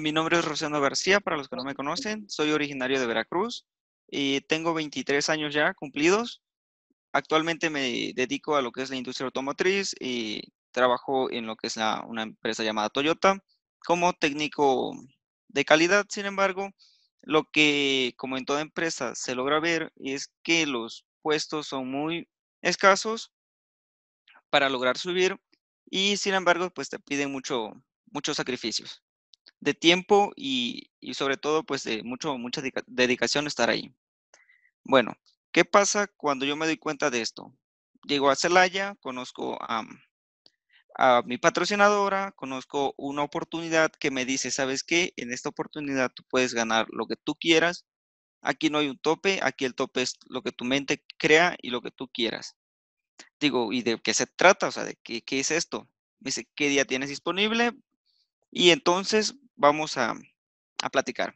Mi nombre es Rosendo García, para los que no me conocen, soy originario de Veracruz y tengo 23 años ya cumplidos. Actualmente me dedico a lo que es la industria automotriz y trabajo en lo que es una empresa llamada Toyota como técnico de calidad. Sin embargo, lo que como en toda empresa se logra ver es que los puestos son muy escasos para lograr subir y sin embargo pues te piden mucho, muchos sacrificios de tiempo y, sobre todo pues de mucho, mucha dedicación estar ahí. Bueno, ¿qué pasa cuando yo me doy cuenta de esto? Llego a Celaya, conozco a, mi patrocinadora, conozco una oportunidad que me dice, ¿sabes qué? En esta oportunidad tú puedes ganar lo que tú quieras. Aquí no hay un tope, aquí el tope es lo que tu mente crea y lo que tú quieras. Digo, ¿y de qué se trata? O sea, ¿de qué, qué es esto? Me dice, ¿qué día tienes disponible? Y entonces vamos a, platicar.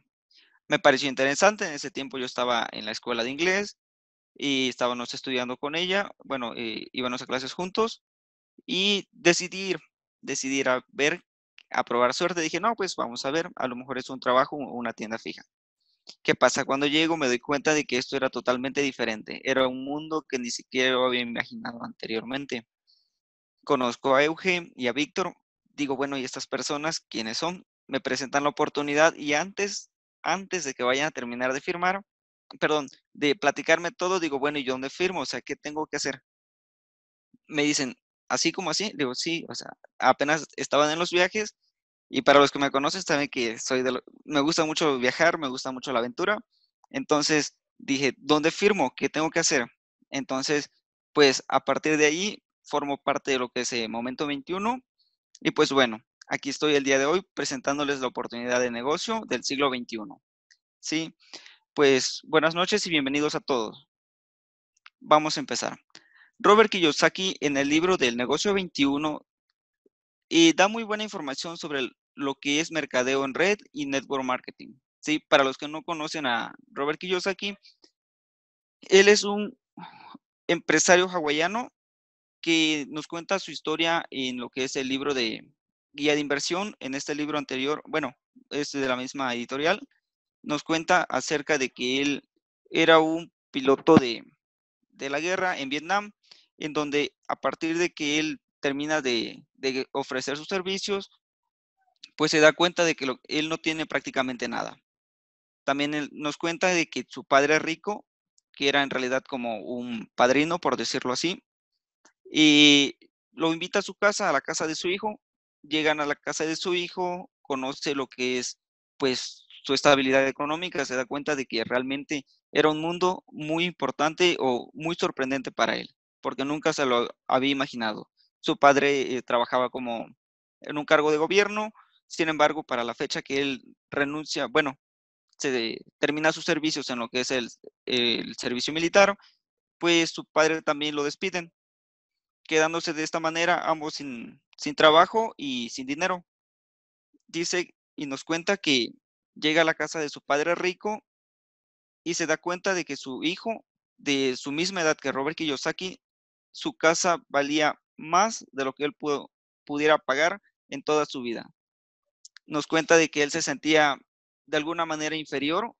Me pareció interesante, en ese tiempo yo estaba en la escuela de inglés y estábamos estudiando con ella, bueno, eh, íbamos a clases juntos y decidir, decidir a ver, a probar suerte, dije, no, pues vamos a ver, a lo mejor es un trabajo o una tienda fija. ¿Qué pasa? Cuando llego me doy cuenta de que esto era totalmente diferente. Era un mundo que ni siquiera había imaginado anteriormente. Conozco a Euge y a Víctor. Digo, bueno, ¿y estas personas quiénes son? me presentan la oportunidad y antes, antes de que vayan a terminar de firmar, perdón, de platicarme todo, digo, bueno, ¿y yo dónde firmo? O sea, ¿qué tengo que hacer? Me dicen, así como así, digo, sí, o sea, apenas estaban en los viajes y para los que me conocen saben que soy de, me gusta mucho viajar, me gusta mucho la aventura, entonces dije, ¿dónde firmo? ¿Qué tengo que hacer? Entonces, pues a partir de ahí formo parte de lo que es el eh, Momento 21 y pues bueno, aquí estoy el día de hoy presentándoles la oportunidad de negocio del siglo XXI. Sí, pues buenas noches y bienvenidos a todos. Vamos a empezar. Robert Kiyosaki en el libro del negocio 21 y eh, da muy buena información sobre lo que es mercadeo en red y network marketing. Sí, para los que no conocen a Robert Kiyosaki, él es un empresario hawaiano que nos cuenta su historia en lo que es el libro de guía de inversión, en este libro anterior, bueno, es este de la misma editorial, nos cuenta acerca de que él era un piloto de, de la guerra en Vietnam, en donde a partir de que él termina de, de ofrecer sus servicios, pues se da cuenta de que él no tiene prácticamente nada. También nos cuenta de que su padre es rico, que era en realidad como un padrino, por decirlo así, y lo invita a su casa, a la casa de su hijo, llegan a la casa de su hijo, conoce lo que es pues su estabilidad económica, se da cuenta de que realmente era un mundo muy importante o muy sorprendente para él, porque nunca se lo había imaginado. Su padre eh, trabajaba como en un cargo de gobierno, sin embargo, para la fecha que él renuncia, bueno, se termina sus servicios en lo que es el servicio militar, pues su padre también lo despiden quedándose de esta manera ambos sin, trabajo y sin dinero. Dice y nos cuenta que llega a la casa de su padre rico y se da cuenta de que su hijo, de su misma edad que Robert Kiyosaki, su casa valía más de lo que él pudo, pudiera pagar en toda su vida. Nos cuenta de que él se sentía de alguna manera inferior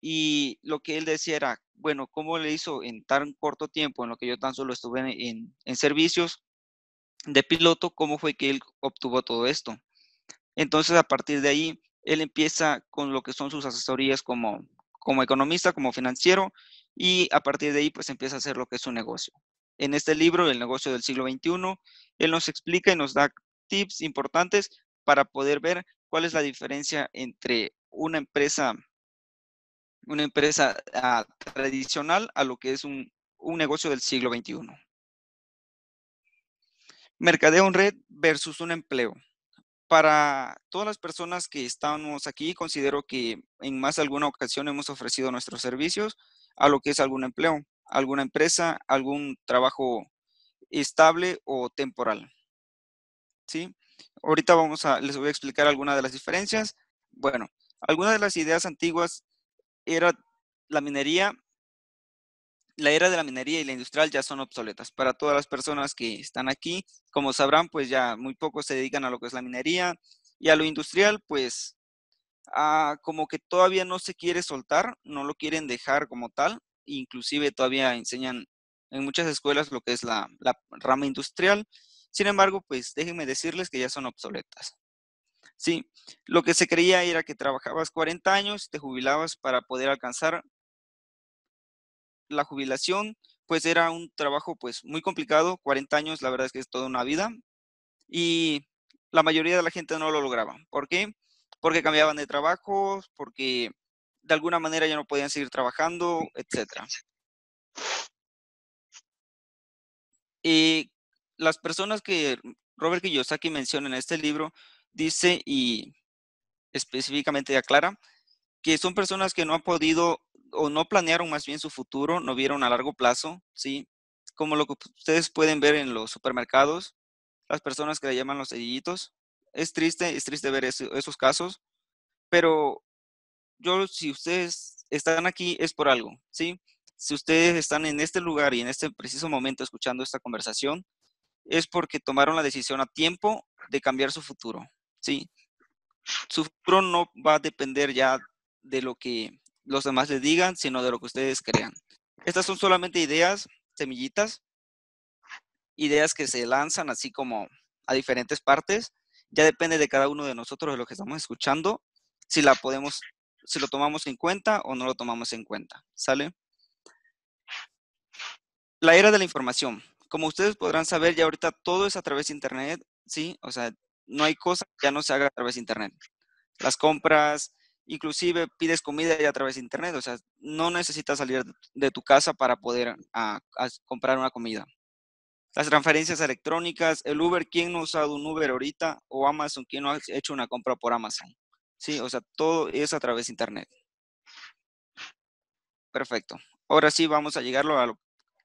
y lo que él decía era, bueno, ¿cómo le hizo en tan corto tiempo, en lo que yo tan solo estuve en, servicios de piloto, cómo fue que él obtuvo todo esto? Entonces, a partir de ahí, él empieza con lo que son sus asesorías como, como economista, como financiero, y a partir de ahí, pues empieza a hacer lo que es su negocio. En este libro, El negocio del siglo XXI, él nos explica y nos da tips importantes para poder ver cuál es la diferencia entre una empresa una empresa ah, tradicional a lo que es un, negocio del siglo XXI. Mercadeo en red versus un empleo. Para todas las personas que estamos aquí, considero que en más alguna ocasión hemos ofrecido nuestros servicios a lo que es algún empleo, alguna empresa, algún trabajo estable o temporal. ¿Sí? Ahorita vamos a, les voy a explicar algunas de las diferencias. Bueno, algunas de las ideas antiguas era la minería, la era de la minería y la industrial ya son obsoletas. Para todas las personas que están aquí, como sabrán, pues ya muy pocos se dedican a lo que es la minería y a lo industrial, pues ah, como que todavía no se quiere soltar, no lo quieren dejar como tal, inclusive todavía enseñan en muchas escuelas lo que es la rama industrial. Sin embargo, pues déjenme decirles que ya son obsoletas. Sí, lo que se creía era que trabajabas 40 años, te jubilabas para poder alcanzar la jubilación, pues era un trabajo pues muy complicado, 40 años la verdad es que es toda una vida y la mayoría de la gente no lo lograba. ¿Por qué? Porque cambiaban de trabajo, porque de alguna manera ya no podían seguir trabajando, etcétera. Y las personas que Robert Kiyosaki menciona en este libro dice y específicamente aclara que son personas que no han podido o no planearon más bien su futuro, no vieron a largo plazo, ¿sí? Como lo que ustedes pueden ver en los supermercados, las personas que le llaman los sellitos Es triste, es triste ver esos casos, pero yo, si ustedes están aquí, es por algo, ¿sí? Si ustedes están en este lugar y en este preciso momento escuchando esta conversación, es porque tomaron la decisión a tiempo de cambiar su futuro, ¿sí? Su futuro no va a depender ya de lo que los demás le digan, sino de lo que ustedes crean. Estas son solamente ideas, semillitas, ideas que se lanzan así como a diferentes partes. Ya depende de cada uno de nosotros, de lo que estamos escuchando, si la podemos, si lo tomamos en cuenta o no lo tomamos en cuenta. ¿Sale? La era de la información. Como ustedes podrán saber, ya ahorita todo es a través de Internet, ¿sí? O sea, no hay cosa que ya no se haga a través de Internet. Las compras, inclusive pides comida ya a través de Internet, o sea, no necesitas salir de tu casa para poder ah, comprar una comida. Las transferencias electrónicas, el Uber, ¿quién no ha usado un Uber ahorita? O Amazon, ¿quién no ha hecho una compra por Amazon? Sí, o sea, todo es a través de Internet. Perfecto. Ahora sí vamos a llegarlo a lo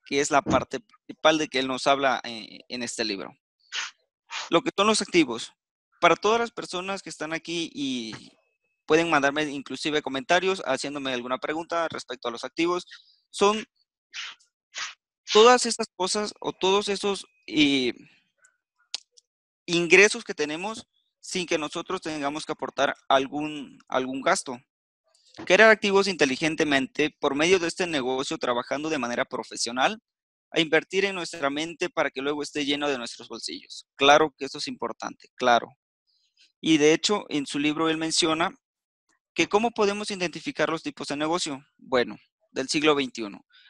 que es la parte principal de que él nos habla eh, en este libro lo que son los activos. Para todas las personas que están aquí y pueden mandarme inclusive comentarios haciéndome alguna pregunta respecto a los activos, son todas estas cosas o todos esos eh, ingresos que tenemos sin que nosotros tengamos que aportar algún, algún gasto. Crear activos inteligentemente por medio de este negocio trabajando de manera profesional a invertir en nuestra mente para que luego esté lleno de nuestros bolsillos. Claro que eso es importante, claro. Y de hecho, en su libro él menciona que cómo podemos identificar los tipos de negocio. Bueno, del siglo XXI.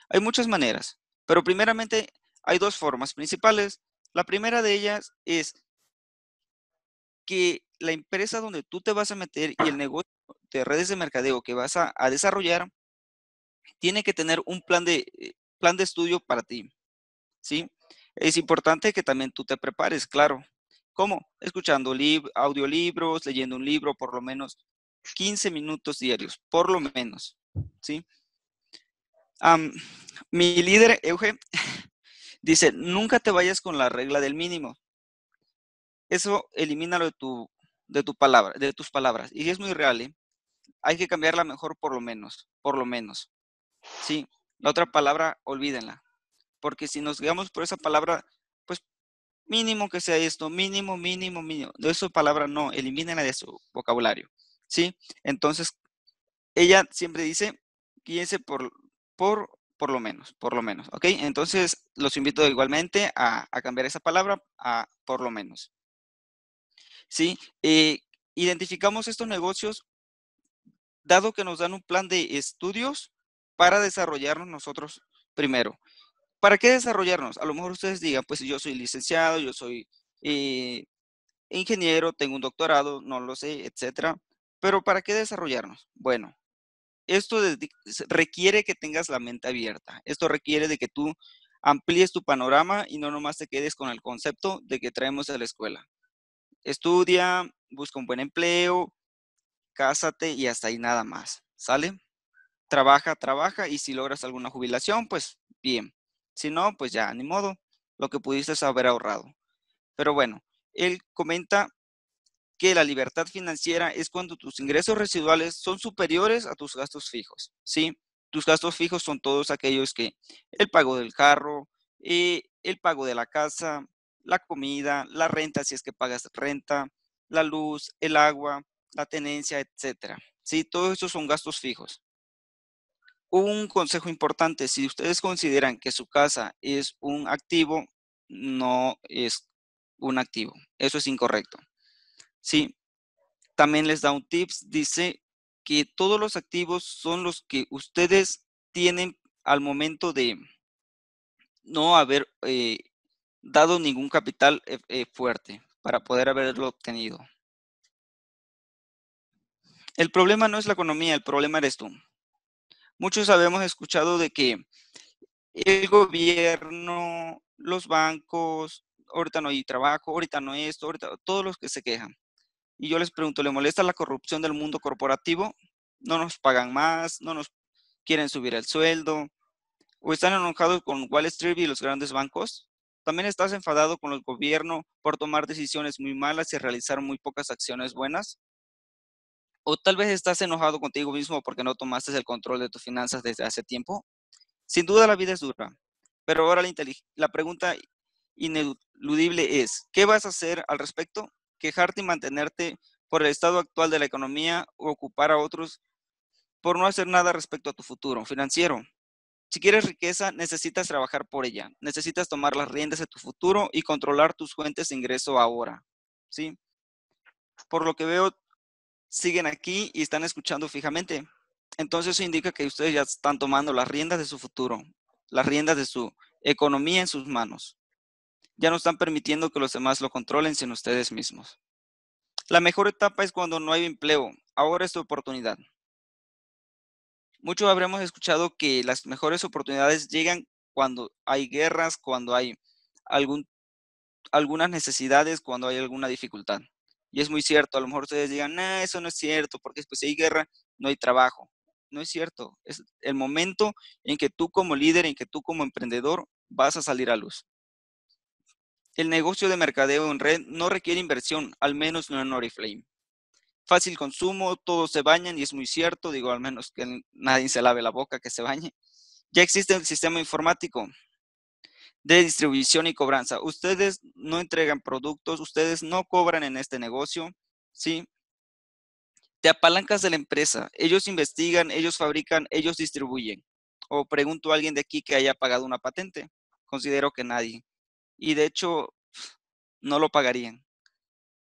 Hay muchas maneras, pero primeramente hay dos formas principales. La primera de ellas es que la empresa donde tú te vas a meter y el negocio de redes de mercadeo que vas a, a desarrollar tiene que tener un plan de eh, plan de estudio para ti, ¿sí? Es importante que también tú te prepares, claro. ¿Cómo? Escuchando audiolibros, leyendo un libro, por lo menos 15 minutos diarios, por lo menos, ¿sí? mi líder, Euge, dice, nunca te vayas con la regla del mínimo. Eso elimina de, de, tu palabra, de tus palabras. Y es muy real, ¿eh? hay que cambiarla mejor por lo menos, por lo menos. Sí. La otra palabra, olvídenla. Porque si nos guiamos por esa palabra, pues mínimo que sea esto, mínimo, mínimo, mínimo. De esa palabra no, elimínenla de su vocabulario. ¿Sí? Entonces, ella siempre dice, guíense por, por, por lo menos, por lo menos. ¿Ok? Entonces, los invito igualmente a, cambiar esa palabra a por lo menos. ¿Sí? Eh, identificamos estos negocios dado que nos dan un plan de estudios para desarrollarnos nosotros primero. ¿Para qué desarrollarnos? A lo mejor ustedes digan, pues yo soy licenciado, yo soy eh, ingeniero, tengo un doctorado, no lo sé, etcétera. Pero ¿para qué desarrollarnos? Bueno, esto requiere que tengas la mente abierta. Esto requiere de que tú amplíes tu panorama y no nomás te quedes con el concepto de que traemos a la escuela. Estudia, busca un buen empleo, cásate y hasta ahí nada más. ¿Sale? trabaja, trabaja y si logras alguna jubilación, pues bien. Si no, pues ya, ni modo, lo que pudiste haber ahorrado. Pero bueno, él comenta que la libertad financiera es cuando tus ingresos residuales son superiores a tus gastos fijos, ¿sí? Tus gastos fijos son todos aquellos que el pago del carro, eh, el pago de la casa, la comida, la renta si es que pagas renta, la luz, el agua, la tenencia, etcétera. Sí, todos esos son gastos fijos. Un consejo importante, si ustedes consideran que su casa es un activo, no es un activo. Eso es incorrecto. Sí. También les da un tips, dice que todos los activos son los que ustedes tienen al momento de no haber eh, dado ningún capital eh, eh, fuerte para poder haberlo obtenido. El problema no es la economía, el problema eres tú muchos habíamos escuchado de que el gobierno, los bancos, ahorita no hay trabajo, ahorita no esto, ahorita todos los que se quejan. Y yo les pregunto, ¿le molesta la corrupción del mundo corporativo? No nos pagan más, no nos quieren subir el sueldo, o están enojados con Wall Street y los grandes bancos. También estás enfadado con el gobierno por tomar decisiones muy malas y realizar muy pocas acciones buenas o tal vez estás enojado contigo mismo porque no tomaste el control de tus finanzas desde hace tiempo. Sin duda la vida es dura, pero ahora la, pregunta ineludible es, ¿qué vas a hacer al respecto? ¿Quejarte y mantenerte por el estado actual de la economía o ocupar a otros por no hacer nada respecto a tu futuro financiero? Si quieres riqueza, necesitas trabajar por ella, necesitas tomar las riendas de tu futuro y controlar tus fuentes de ingreso ahora, ¿sí? Por lo que veo, siguen aquí y están escuchando fijamente. Entonces eso indica que ustedes ya están tomando las riendas de su futuro, las riendas de su economía en sus manos. Ya no están permitiendo que los demás lo controlen sino ustedes mismos. La mejor etapa es cuando no hay empleo. Ahora es oportunidad. Muchos habremos escuchado que las mejores oportunidades llegan cuando hay guerras, cuando hay algunas necesidades, cuando hay alguna dificultad. Y es muy cierto, a lo mejor ustedes digan, no, eso no es cierto, porque después pues si hay guerra, no hay trabajo. No es cierto, es el momento en que tú como líder, en que tú como emprendedor vas a salir a luz. El negocio de mercadeo en red no requiere inversión, al menos no en Oriflame. Fácil consumo, todos se bañan y es muy cierto, digo, al menos que nadie se lave la boca que se bañe. Ya existe el sistema informático, de distribución y cobranza. Ustedes no entregan productos, ustedes no cobran en este negocio, ¿sí? Te apalancas de la empresa, ellos investigan, ellos fabrican, ellos distribuyen. O pregunto a alguien de aquí que haya pagado una patente, considero que nadie. Y de hecho, no lo pagarían.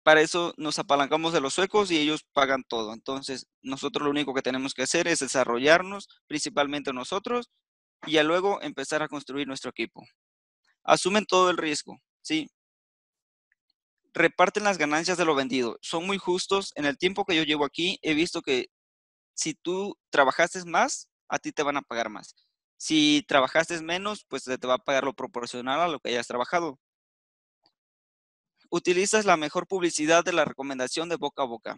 Para eso nos apalancamos de los suecos y ellos pagan todo. Entonces, nosotros lo único que tenemos que hacer es desarrollarnos, principalmente nosotros, y luego empezar a construir nuestro equipo. Asumen todo el riesgo, ¿sí? Reparten las ganancias de lo vendido. Son muy justos. En el tiempo que yo llevo aquí, he visto que si tú trabajaste más, a ti te van a pagar más. Si trabajaste menos, pues te va a pagar lo proporcional a lo que hayas trabajado. Utilizas la mejor publicidad de la recomendación de boca a boca.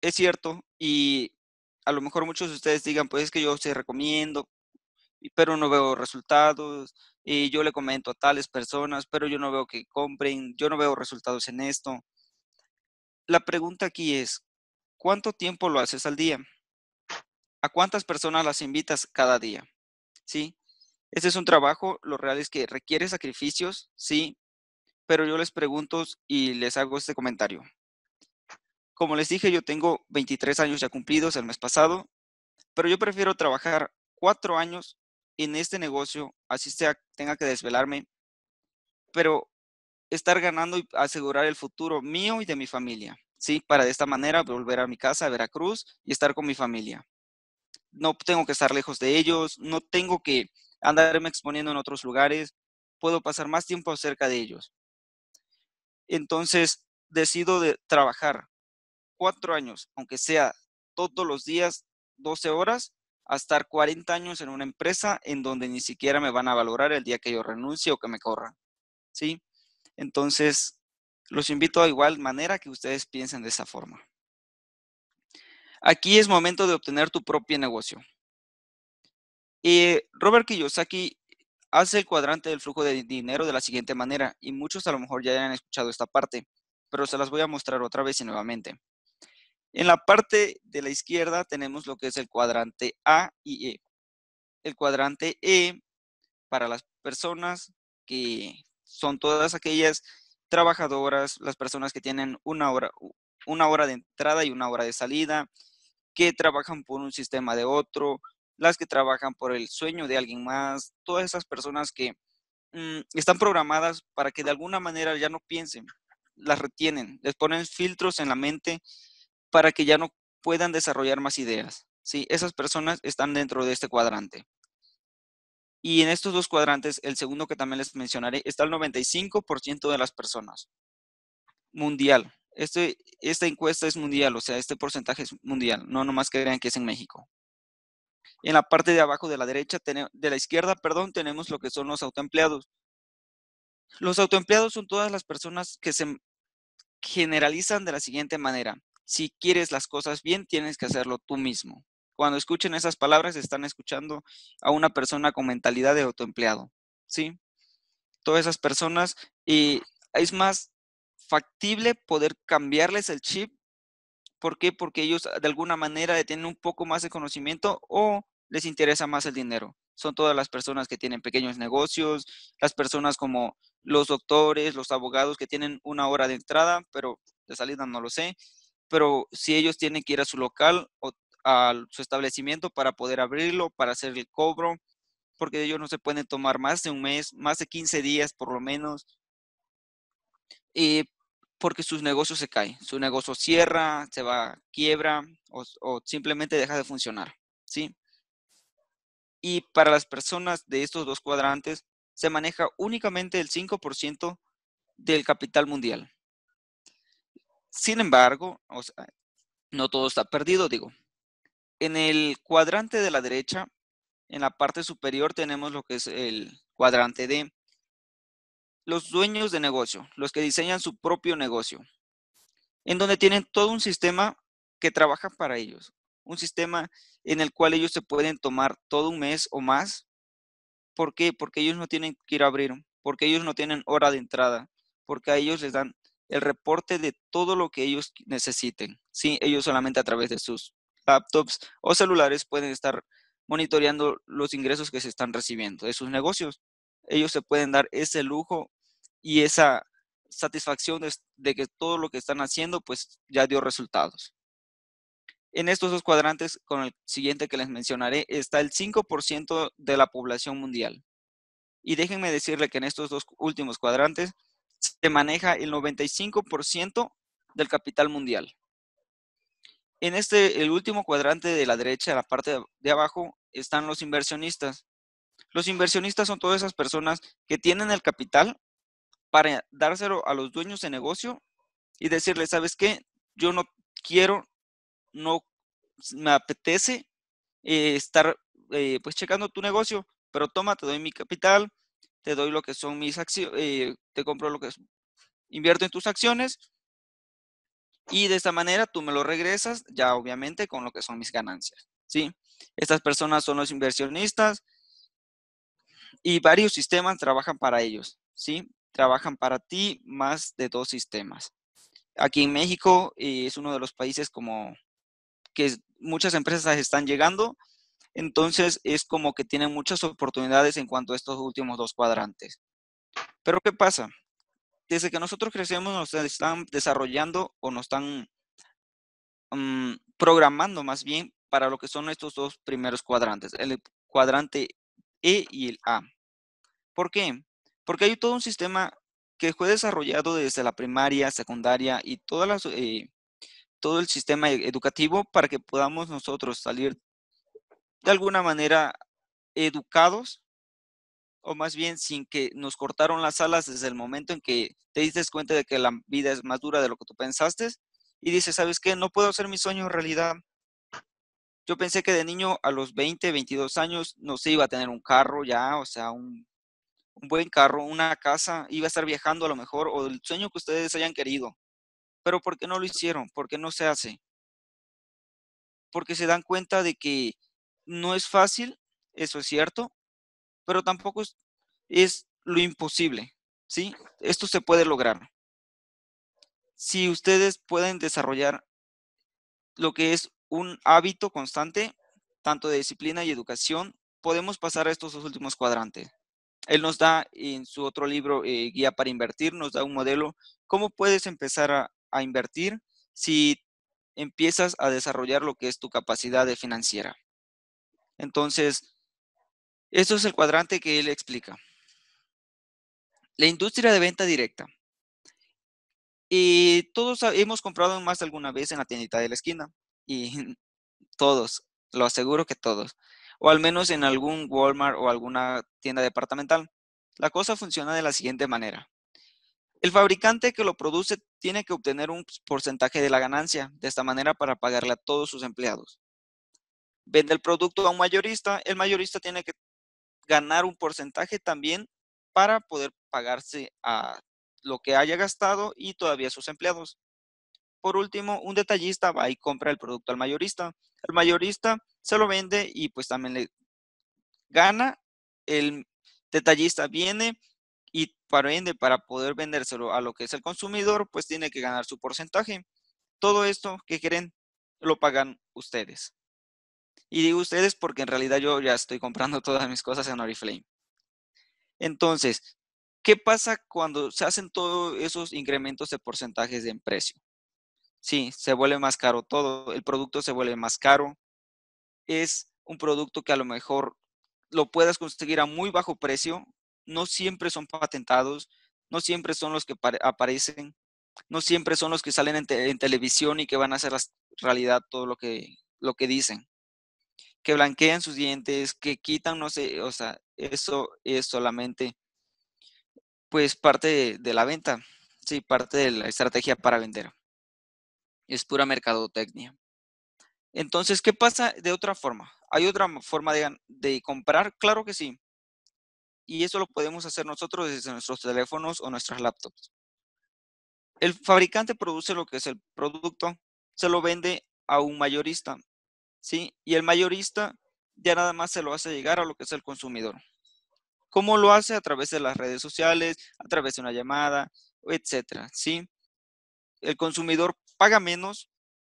Es cierto, y a lo mejor muchos de ustedes digan, pues es que yo te recomiendo, pero no veo resultados, y yo le comento a tales personas, pero yo no veo que compren, yo no veo resultados en esto. La pregunta aquí es, ¿cuánto tiempo lo haces al día? ¿A cuántas personas las invitas cada día? ¿Sí? Este es un trabajo, lo real es que requiere sacrificios, sí, pero yo les pregunto y les hago este comentario. Como les dije, yo tengo 23 años ya cumplidos el mes pasado, pero yo prefiero trabajar cuatro años en este negocio, así sea, tenga que desvelarme, pero estar ganando y asegurar el futuro mío y de mi familia, ¿sí? Para de esta manera volver a mi casa, a Veracruz, y estar con mi familia. No tengo que estar lejos de ellos, no tengo que andarme exponiendo en otros lugares, puedo pasar más tiempo cerca de ellos. Entonces, decido de trabajar cuatro años, aunque sea todos los días, 12 horas, a estar 40 años en una empresa en donde ni siquiera me van a valorar el día que yo renuncie o que me corra. ¿Sí? Entonces, los invito a igual manera que ustedes piensen de esa forma. Aquí es momento de obtener tu propio negocio. Y eh, Robert Kiyosaki hace el cuadrante del flujo de dinero de la siguiente manera, y muchos a lo mejor ya han escuchado esta parte, pero se las voy a mostrar otra vez y nuevamente. En la parte de la izquierda tenemos lo que es el cuadrante A y E. El cuadrante E para las personas que son todas aquellas trabajadoras, las personas que tienen una hora, una hora de entrada y una hora de salida, que trabajan por un sistema de otro, las que trabajan por el sueño de alguien más, todas esas personas que mm, están programadas para que de alguna manera ya no piensen, las retienen, les ponen filtros en la mente para que ya no puedan desarrollar más ideas. ¿sí? Esas personas están dentro de este cuadrante. Y en estos dos cuadrantes, el segundo que también les mencionaré, está el 95% de las personas. Mundial. Este, esta encuesta es mundial, o sea, este porcentaje es mundial. No nomás crean que es en México. En la parte de abajo de la derecha, de la izquierda, perdón, tenemos lo que son los autoempleados. Los autoempleados son todas las personas que se generalizan de la siguiente manera si quieres las cosas bien, tienes que hacerlo tú mismo. Cuando escuchen esas palabras, están escuchando a una persona con mentalidad de autoempleado, ¿sí? Todas esas personas, y es más factible poder cambiarles el chip. ¿Por qué? Porque ellos de alguna manera tienen un poco más de conocimiento o les interesa más el dinero. Son todas las personas que tienen pequeños negocios, las personas como los doctores, los abogados que tienen una hora de entrada, pero de salida no lo sé, pero si ellos tienen que ir a su local o a su establecimiento para poder abrirlo, para hacer el cobro, porque ellos no se pueden tomar más de un mes, más de 15 días por lo menos, y porque sus negocios se caen, su negocio cierra, se va, quiebra o, o simplemente deja de funcionar, ¿sí? Y para las personas de estos dos cuadrantes se maneja únicamente el 5% del capital mundial. Sin embargo, no todo está perdido, digo. En el cuadrante de la derecha, en la parte superior tenemos lo que es el cuadrante de los dueños de negocio, los que diseñan su propio negocio, en donde tienen todo un sistema que trabaja para ellos, un sistema en el cual ellos se pueden tomar todo un mes o más. ¿Por qué? Porque ellos no tienen que ir a abrir, porque ellos no tienen hora de entrada, porque a ellos les dan el reporte de todo lo que ellos necesiten. si ellos solamente a través de sus laptops o celulares pueden estar monitoreando los ingresos que se están recibiendo de sus negocios. Ellos se pueden dar ese lujo y esa satisfacción de, que todo lo que están haciendo pues ya dio resultados. En estos dos cuadrantes, con el siguiente que les mencionaré, está el 5% de la población mundial. Y déjenme decirle que en estos dos últimos cuadrantes, se maneja el 95% del capital mundial. En este, el último cuadrante de la derecha, la parte de abajo, están los inversionistas. Los inversionistas son todas esas personas que tienen el capital para dárselo a los dueños de negocio y decirles, ¿sabes qué? Yo no quiero, no me apetece eh, estar eh, pues checando tu negocio, pero toma, te doy mi capital, te doy lo que son mis acciones, eh, te compro lo que es, invierto en tus acciones y de esta manera tú me lo regresas ya obviamente con lo que son mis ganancias, ¿sí? Estas personas son los inversionistas y varios sistemas trabajan para ellos, ¿sí? Trabajan para ti más de dos sistemas. Aquí en México eh, es uno de los países como que muchas empresas están llegando entonces es como que tienen muchas oportunidades en cuanto a estos últimos dos cuadrantes. Pero ¿qué pasa? Desde que nosotros crecemos nos están desarrollando o nos están mm, programando más bien para lo que son estos dos primeros cuadrantes, el cuadrante E y el A. ¿Por qué? Porque hay todo un sistema que fue desarrollado desde la primaria, secundaria y eh, todo el sistema e-, educativo para que podamos nosotros salir de alguna manera educados, o más bien sin que nos cortaron las alas desde el momento en que te diste cuenta de que la vida es más dura de lo que tú pensaste y dices, ¿sabes qué? No puedo hacer mi sueño en realidad. Yo pensé que de niño a los 20, 22 años no se iba a tener un carro ya, o sea, un, un buen carro, una casa, iba a estar viajando a lo mejor o el sueño que ustedes hayan querido. Pero ¿por qué no lo hicieron? ¿Por qué no se hace? Porque se dan cuenta de que no es fácil, eso es cierto, pero tampoco es, lo imposible, ¿sí? Esto se puede lograr. Si ustedes pueden desarrollar lo que es un hábito constante, tanto de disciplina y educación, podemos pasar a estos dos últimos cuadrantes. Él nos da en su otro libro, eh, Guía para Invertir, nos da un modelo, cómo puedes empezar a, a invertir si empiezas a desarrollar lo que es tu capacidad financiera. Entonces, esto es el cuadrante que él explica. La industria de venta directa. Y todos hemos comprado más de alguna vez en la tiendita de la esquina. Y todos, lo aseguro que todos. O al menos en algún Walmart o alguna tienda departamental. La cosa funciona de la siguiente manera. El fabricante que lo produce tiene que obtener un porcentaje de la ganancia, de esta manera para pagarle a todos sus empleados vende el producto a un mayorista, el mayorista tiene que ganar un porcentaje también para poder pagarse a lo que haya gastado y todavía sus empleados. Por último, un detallista va y compra el producto al mayorista. El mayorista se lo vende y pues también le gana. El detallista viene y para, vende, para poder vendérselo a lo que es el consumidor, pues tiene que ganar su porcentaje. Todo esto que quieren lo pagan ustedes. Y digo ustedes porque en realidad yo ya estoy comprando todas mis cosas en Oriflame. Entonces, ¿qué pasa cuando se hacen todos esos incrementos de porcentajes en precio? Sí, se vuelve más caro todo, el producto se vuelve más caro. Es un producto que a lo mejor lo puedas conseguir a muy bajo precio, no siempre son patentados, no siempre son los que aparecen, no siempre son los que salen en, televisión y que van a hacer realidad todo lo que, lo que dicen que blanquean sus dientes, que quitan, no sé, o sea, eso es solamente pues parte de, la venta, sí, parte de la estrategia para vender. Es pura mercadotecnia. Entonces, ¿qué pasa de otra forma? ¿Hay otra forma de, de comprar? Claro que sí. Y eso lo podemos hacer nosotros desde nuestros teléfonos o nuestras laptops. El fabricante produce lo que es el producto, se lo vende a un mayorista ¿sí? Y el mayorista ya nada más se lo hace llegar a lo que es el consumidor. ¿Cómo lo hace? A través de las redes sociales, a través de una llamada, etcétera, ¿sí? El consumidor paga menos,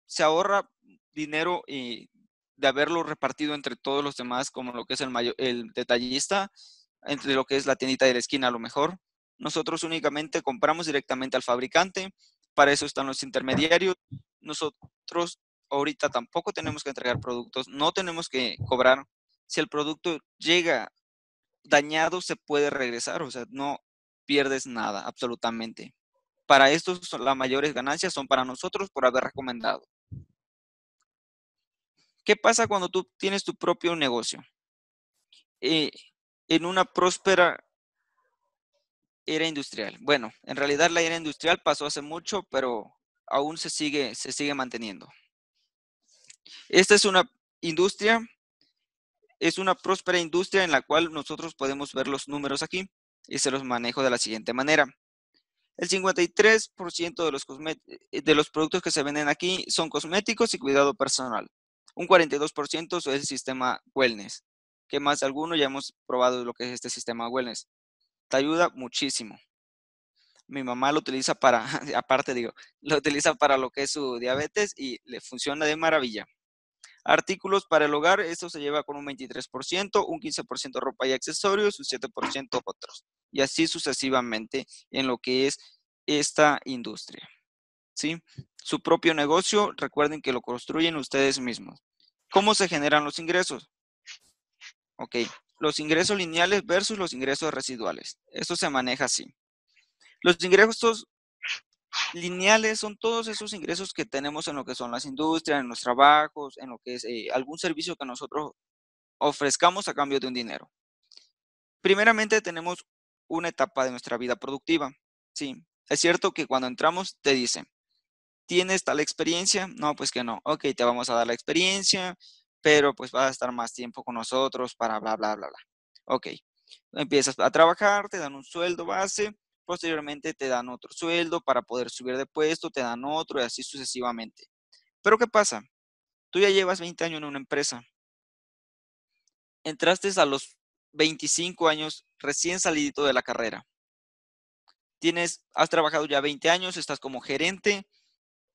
se ahorra dinero y eh, de haberlo repartido entre todos los demás, como lo que es el, el detallista, entre lo que es la tiendita de la esquina a lo mejor. Nosotros únicamente compramos directamente al fabricante, para eso están los intermediarios. Nosotros ahorita tampoco tenemos que entregar productos, no tenemos que cobrar. Si el producto llega dañado, se puede regresar, o sea, no pierdes nada, absolutamente. Para estos las mayores ganancias son para nosotros por haber recomendado. ¿Qué pasa cuando tú tienes tu propio negocio? Eh, en una próspera era industrial. Bueno, en realidad la era industrial pasó hace mucho, pero aún se sigue, se sigue manteniendo. Esta es una industria, es una próspera industria en la cual nosotros podemos ver los números aquí y se los manejo de la siguiente manera. El 53% de los, eh, de los productos que se venden aquí son cosméticos y cuidado personal. Un 42% es el sistema wellness, que más de alguno ya hemos probado lo que es este sistema wellness. Te ayuda muchísimo. Mi mamá lo utiliza para, aparte digo, lo utiliza para lo que es su diabetes y le funciona de maravilla. Artículos para el hogar, esto se lleva con un 23%, un 15% ropa y accesorios, un 7% otros. Y así sucesivamente en lo que es esta industria. ¿Sí? Su propio negocio, recuerden que lo construyen ustedes mismos. ¿Cómo se generan los ingresos? Ok, los ingresos lineales versus los ingresos residuales. Esto se maneja así. Los ingresos lineales son todos esos ingresos que tenemos en lo que son las industrias, en los trabajos, en lo que es eh, algún servicio que nosotros ofrezcamos a cambio de un dinero. Primeramente tenemos una etapa de nuestra vida productiva. Sí, es cierto que cuando entramos te dicen, ¿tienes tal experiencia? No, pues que no. Ok, te vamos a dar la experiencia, pero pues vas a estar más tiempo con nosotros para bla, bla, bla, bla. Ok, empiezas a trabajar, te dan un sueldo base posteriormente te dan otro sueldo para poder subir de puesto, te dan otro y así sucesivamente. Pero ¿qué pasa? Tú ya llevas 20 años en una empresa. Entraste a los 25 años recién salidito de la carrera. Tienes, has trabajado ya 20 años, estás como gerente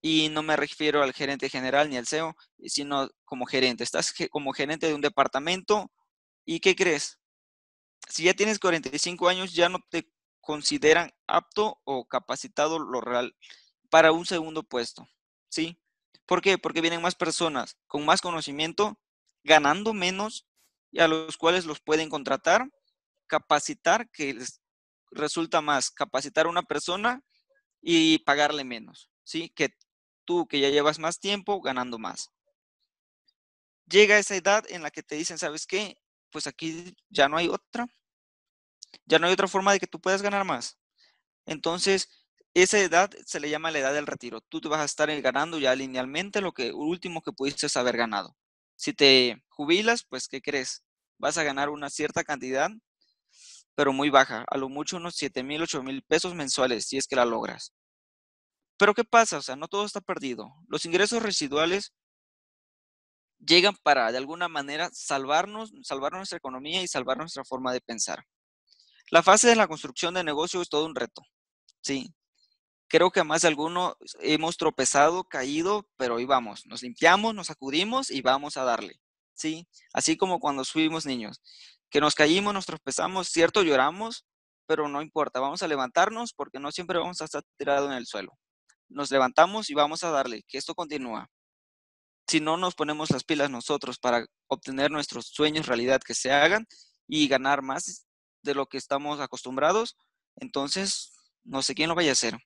y no me refiero al gerente general ni al CEO, sino como gerente. Estás como gerente de un departamento y ¿qué crees? Si ya tienes 45 años, ya no te consideran apto o capacitado lo real para un segundo puesto. ¿Sí? ¿Por qué? Porque vienen más personas con más conocimiento, ganando menos, y a los cuales los pueden contratar, capacitar, que les resulta más capacitar una persona y pagarle menos, ¿sí? Que tú que ya llevas más tiempo ganando más. Llega esa edad en la que te dicen, ¿sabes qué? Pues aquí ya no hay otra, ya no hay otra forma de que tú puedas ganar más. Entonces, esa edad se le llama la edad del retiro. Tú te vas a estar eh, ganando ya linealmente lo que último que pudiste haber ganado. Si te jubilas, pues, ¿qué crees? Vas a ganar una cierta cantidad, pero muy baja, a lo mucho unos 7 mil, 8 mil pesos mensuales, si es que la logras. Pero ¿qué pasa? O sea, no todo está perdido. Los ingresos residuales llegan para, de alguna manera, salvarnos, salvar nuestra economía y salvar nuestra forma de pensar. La fase de la construcción de negocio es todo un reto, sí. Creo que más de alguno hemos tropezado, caído, pero ahí vamos. Nos limpiamos, nos acudimos y vamos a darle, sí. Así como cuando fuimos niños, que nos caímos, nos tropezamos, cierto, lloramos, pero no importa, vamos a levantarnos porque no siempre vamos a estar tirados en el suelo. Nos levantamos y vamos a darle, que esto continúa. Si no nos ponemos las pilas nosotros para obtener nuestros sueños realidad que se hagan y ganar más, de lo que estamos acostumbrados, entonces no sé quién lo vaya a hacer.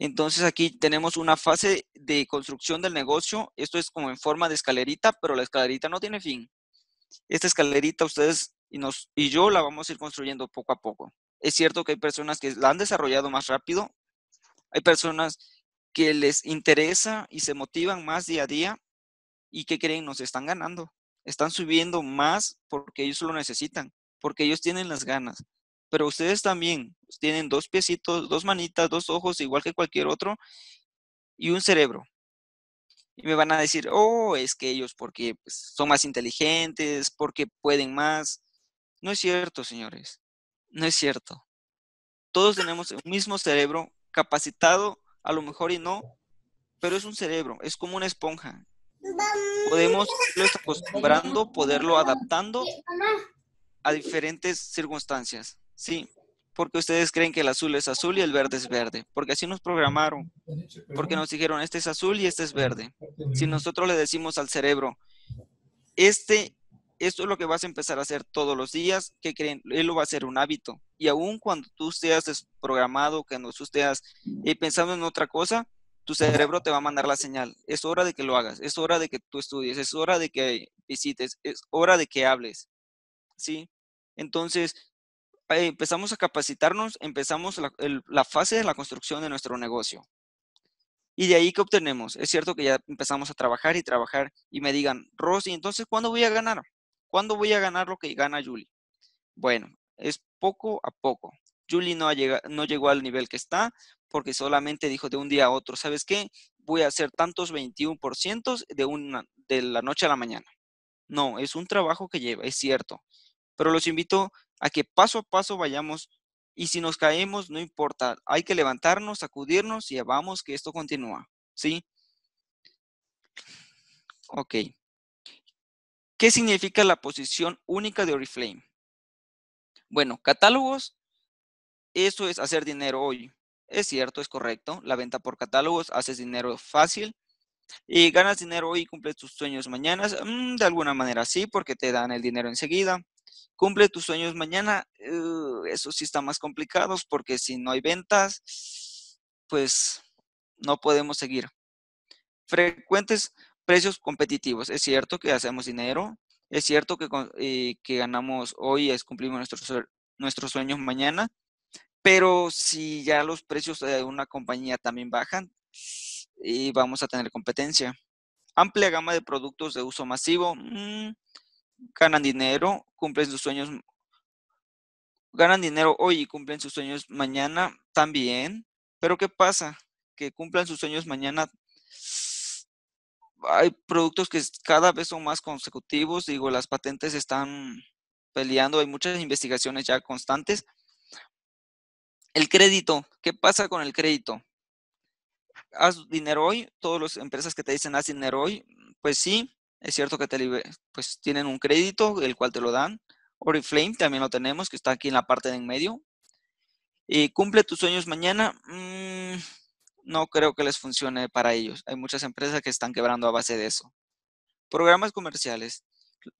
Entonces aquí tenemos una fase de construcción del negocio. Esto es como en forma de escalerita, pero la escalerita no tiene fin. Esta escalerita ustedes y, nos, y yo la vamos a ir construyendo poco a poco. Es cierto que hay personas que la han desarrollado más rápido, hay personas que les interesa y se motivan más día a día y que creen nos están ganando, están subiendo más porque ellos lo necesitan porque ellos tienen las ganas. Pero ustedes también tienen dos piecitos, dos manitas, dos ojos, igual que cualquier otro, y un cerebro. Y me van a decir, oh, es que ellos porque pues, son más inteligentes, porque pueden más. No es cierto, señores. No es cierto. Todos tenemos el mismo cerebro, capacitado, a lo mejor y no, pero es un cerebro, es como una esponja. Podemos irlo acostumbrando, poderlo adaptando a diferentes circunstancias, ¿sí? Porque ustedes creen que el azul es azul y el verde es verde, porque así nos programaron, porque nos dijeron, este es azul y este es verde. Si nosotros le decimos al cerebro, este, esto es lo que vas a empezar a hacer todos los días, que creen, él lo va a hacer un hábito. Y aún cuando tú seas desprogramado, que tú seas eh, pensando en otra cosa, tu cerebro te va a mandar la señal. Es hora de que lo hagas, es hora de que tú estudies, es hora de que visites, es hora de que hables. ¿Sí? Entonces, eh, empezamos a capacitarnos, empezamos la, fase de la construcción de nuestro negocio. Y de ahí que obtenemos. Es cierto que ya empezamos a trabajar y trabajar y me digan, Rosy, entonces, ¿cuándo voy a ganar? ¿Cuándo voy a ganar lo que gana Julie? Bueno, es poco a poco. Julie no, llegó al nivel que está porque solamente dijo de un día a otro, ¿sabes qué? Voy a hacer tantos 21% de, una, de la noche a la mañana. No, es un trabajo que lleva, es cierto pero los invito a que paso a paso vayamos y si nos caemos, no importa, hay que levantarnos, sacudirnos y vamos que esto continúa, ¿sí? Ok. ¿Qué significa la posición única de Oriflame? Bueno, catálogos, eso es hacer dinero hoy. Es cierto, es correcto. La venta por catálogos, haces dinero fácil. Y ganas dinero hoy y cumples tus sueños mañana. Mm, de alguna manera sí, porque te dan el dinero enseguida cumple tus sueños mañana, uh, eso sí está más complicado porque si no hay ventas, pues no podemos seguir. Frecuentes precios competitivos. Es cierto que hacemos dinero, es cierto que, eh, que ganamos hoy, es cumplimos nuestros, nuestros sueños mañana, pero si ya los precios de una compañía también bajan, y vamos a tener competencia. Amplia gama de productos de uso masivo. Mm, ganan dinero, cumplen sus sueños, ganan dinero hoy y cumplen sus sueños mañana también, pero ¿qué pasa? Que cumplan sus sueños mañana. Hay productos que cada vez son más consecutivos, digo, las patentes están peleando, hay muchas investigaciones ya constantes. El crédito, ¿qué pasa con el crédito? haz dinero hoy, todas las empresas que te dicen haz dinero hoy, pues sí, es cierto que te pues tienen un crédito, el cual te lo dan. Oriflame también lo tenemos, que está aquí en la parte de en medio. Y cumple tus sueños mañana. Mm, no creo que les funcione para ellos. Hay muchas empresas que están quebrando a base de eso. Programas comerciales.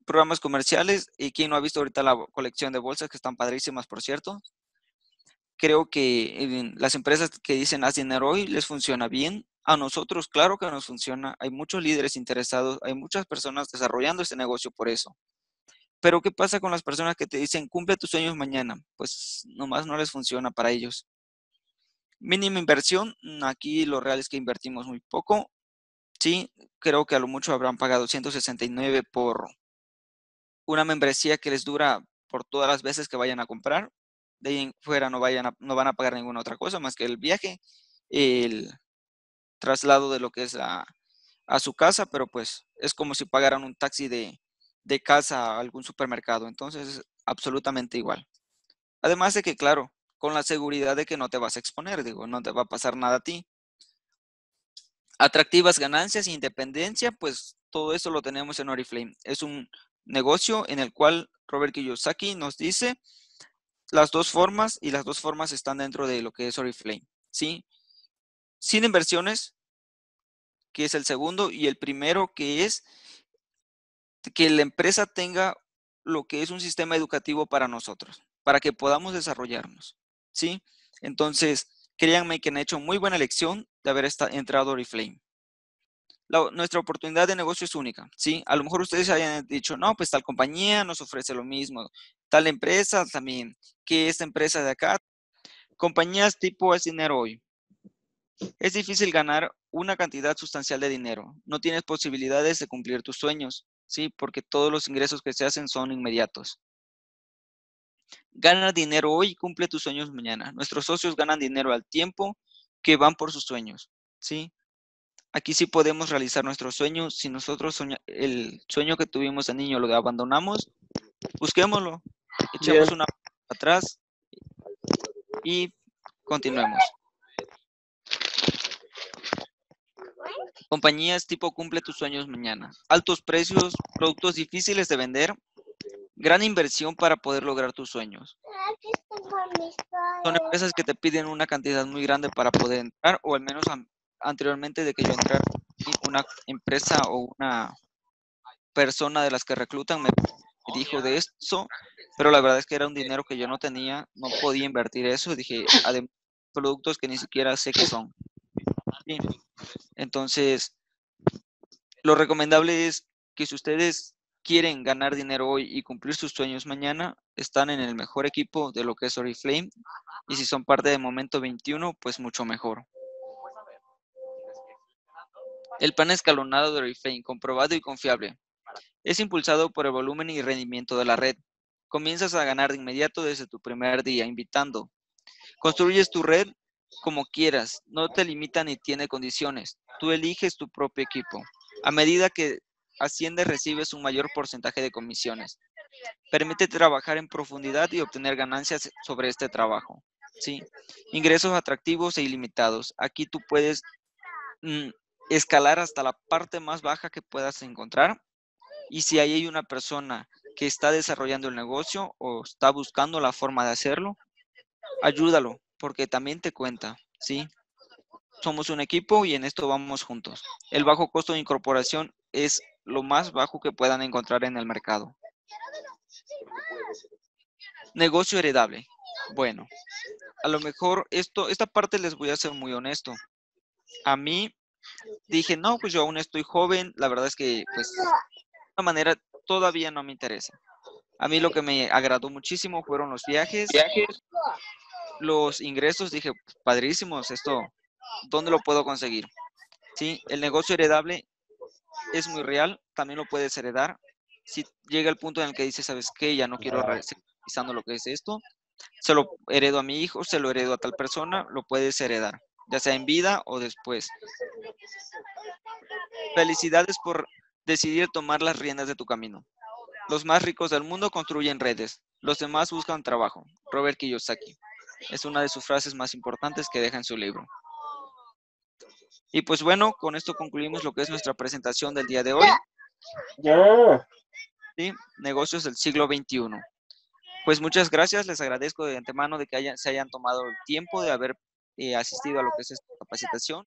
Programas comerciales. ¿Y quien no ha visto ahorita la colección de bolsas que están padrísimas, por cierto? Creo que eh, las empresas que dicen haz dinero hoy les funciona bien a nosotros, claro que nos funciona. Hay muchos líderes interesados, hay muchas personas desarrollando este negocio por eso. Pero ¿qué pasa con las personas que te dicen, cumple tus sueños mañana? Pues nomás no les funciona para ellos. Mínima inversión, mm, aquí lo real es que invertimos muy poco. Sí, creo que a lo mucho habrán pagado 169 por una membresía que les dura por todas las veces que vayan a comprar. De ahí en fuera no, vayan no van a pagar ninguna otra cosa más que el viaje, el, traslado de lo que es a, su casa, pero pues es como si pagaran un taxi de, de casa a algún supermercado, entonces es absolutamente igual. Además de que, claro, con la seguridad de que no te vas a exponer, digo, no te va a pasar nada a ti. Atractivas ganancias e independencia, pues todo eso lo tenemos en Oriflame. Es un negocio en el cual Robert Kiyosaki nos dice las dos formas y las dos formas están dentro de lo que es Oriflame, ¿sí? sin inversiones, que es el segundo, y el primero que es que la empresa tenga lo que es un sistema educativo para nosotros, para que podamos desarrollarnos, ¿sí? Entonces, créanme que han hecho muy buena elección de haber entrado a Oriflame. nuestra oportunidad de negocio es única, ¿sí? A lo mejor ustedes hayan dicho, no, pues tal compañía nos ofrece lo mismo, tal empresa también, que esta empresa de acá. Compañías tipo Es Hoy, es difícil ganar una cantidad sustancial de dinero. No tienes posibilidades de cumplir tus sueños, ¿sí? Porque todos los ingresos que se hacen son inmediatos. Gana dinero hoy y cumple tus sueños mañana. Nuestros socios ganan dinero al tiempo que van por sus sueños, ¿sí? Aquí sí podemos realizar nuestros sueños. Si nosotros el sueño que tuvimos de niño lo abandonamos, busquémoslo, Echemos una atrás y continuemos. Compañías tipo cumple tus sueños mañana. Altos precios, productos difíciles de vender, gran inversión para poder lograr tus sueños. Son empresas que te piden una cantidad muy grande para poder entrar, o al menos anteriormente de que yo entrara, una empresa o una persona de las que reclutan me dijo de eso, pero la verdad es que era un dinero que yo no tenía, no podía invertir eso, dije, además, productos que ni siquiera sé qué son. Entonces, lo recomendable es que si ustedes quieren ganar dinero hoy y cumplir sus sueños mañana, están en el mejor equipo de lo que es Oriflame. Y si son parte de Momento 21, pues mucho mejor. El plan escalonado de Oriflame, comprobado y confiable. Es impulsado por el volumen y rendimiento de la red. Comienzas a ganar de inmediato desde tu primer día, invitando. Construyes tu red como quieras, no te limita ni tiene condiciones. Tú eliges tu propio equipo. A medida que asciendes recibes un mayor porcentaje de comisiones. Permite trabajar en profundidad y obtener ganancias sobre este trabajo. ¿sí? Ingresos atractivos e ilimitados. Aquí tú puedes mm, escalar hasta la parte más baja que puedas encontrar. Y si ahí hay una persona que está desarrollando el negocio o está buscando la forma de hacerlo, ayúdalo, porque también te cuenta, ¿sí? Somos un equipo y en esto vamos juntos. El bajo costo de incorporación es lo más bajo que puedan encontrar en el mercado. Negocio heredable. Bueno, a lo mejor esto, esta parte les voy a ser muy honesto. A mí dije, no, pues yo aún estoy joven, la verdad es que pues de manera todavía no me interesa. A mí lo que me agradó muchísimo fueron los viajes, viajes los ingresos, dije, pues, padrísimos, esto, ¿dónde lo puedo conseguir? Sí, el negocio heredable es muy real, también lo puedes heredar. Si llega el punto en el que dices, ¿sabes qué? Ya no quiero realizar lo que es esto, se lo heredo a mi hijo, se lo heredo a tal persona, lo puedes heredar, ya sea en vida o después. Felicidades por decidir tomar las riendas de tu camino. Los más ricos del mundo construyen redes, los demás buscan trabajo. Robert Kiyosaki. Es una de sus frases más importantes que deja en su libro. Y pues bueno, con esto concluimos lo que es nuestra presentación del día de hoy. ¿Sí? Negocios del siglo XXI. Pues muchas gracias, les agradezco de antemano de que se hayan tomado el tiempo de haber eh, asistido a lo que es esta capacitación.